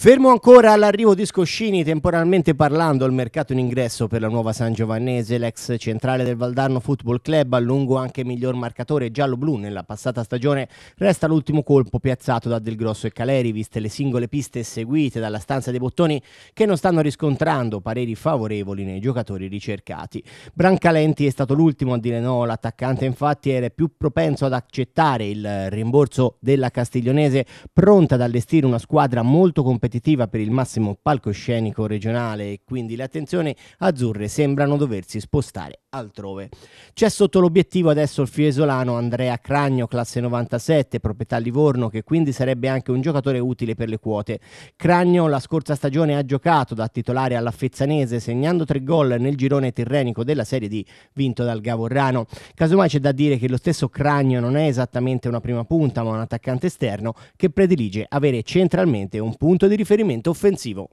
Fermo ancora all'arrivo di Scoscini, temporalmente parlando, al mercato in ingresso per la nuova San Giovannese, l'ex centrale del Valdarno Football Club, a lungo anche miglior marcatore giallo-blu nella passata stagione, resta l'ultimo colpo piazzato da Del Grosso e Caleri, viste le singole piste seguite dalla stanza dei bottoni che non stanno riscontrando pareri favorevoli nei giocatori ricercati. Brancalenti è stato l'ultimo a dire no, l'attaccante infatti era più propenso ad accettare il rimborso della Castiglionese, pronta ad allestire una squadra molto competitiva competitiva per il massimo palcoscenico regionale e quindi le attenzioni azzurre sembrano doversi spostare altrove. C'è sotto l'obiettivo adesso il fiesolano Andrea Cragno, classe 97, proprietà Livorno, che quindi sarebbe anche un giocatore utile per le quote. Cragno la scorsa stagione ha giocato da titolare alla Fezzanese, segnando tre gol nel girone tirrenico della Serie D, vinto dal Gavorrano. Casomai c'è da dire che lo stesso Cragno non è esattamente una prima punta, ma un attaccante esterno che predilige avere centralmente un punto di riferimento offensivo.